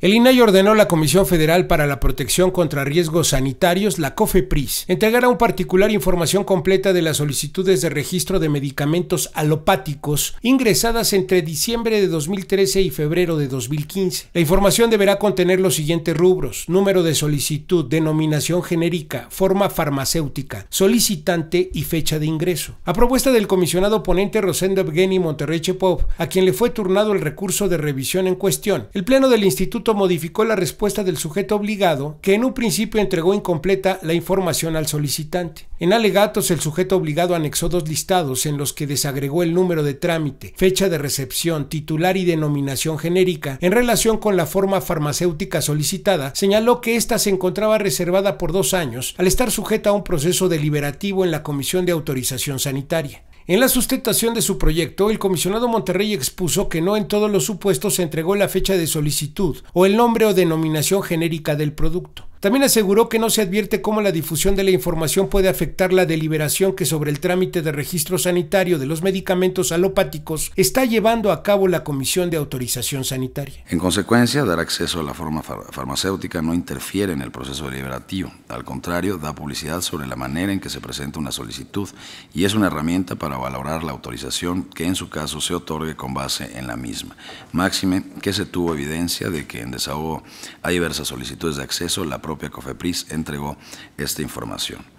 El INAI ordenó a la Comisión Federal para la Protección contra Riesgos Sanitarios, la COFEPRIS, entregar a un particular información completa de las solicitudes de registro de medicamentos alopáticos ingresadas entre diciembre de 2013 y febrero de 2015. La información deberá contener los siguientes rubros: número de solicitud, denominación genérica, forma farmacéutica, solicitante y fecha de ingreso. A propuesta del comisionado ponente Rosendo Evgeny Monterrey Chepov, a quien le fue turnado el recurso de revisión en cuestión, el Pleno del Instituto modificó la respuesta del sujeto obligado, que en un principio entregó incompleta la información al solicitante. En alegatos, el sujeto obligado anexó dos listados en los que desagregó el número de trámite, fecha de recepción, titular y denominación genérica. En relación con la forma farmacéutica solicitada, señaló que ésta se encontraba reservada por dos años, al estar sujeta a un proceso deliberativo en la Comisión de Autorización Sanitaria. En la sustentación de su proyecto, el comisionado Monterrey expuso que no en todos los supuestos se entregó la fecha de solicitud o el nombre o denominación genérica del producto. También aseguró que no se advierte cómo la difusión de la información puede afectar la deliberación que sobre el trámite de registro sanitario de los medicamentos alopáticos está llevando a cabo la Comisión de Autorización Sanitaria. En consecuencia, dar acceso a la forma farmacéutica no interfiere en el proceso deliberativo. Al contrario, da publicidad sobre la manera en que se presenta una solicitud y es una herramienta para valorar la autorización que en su caso se otorgue con base en la misma. Máxime que se tuvo evidencia de que en desahogo hay diversas solicitudes de acceso, la propia COFEPRIS entregó esta información.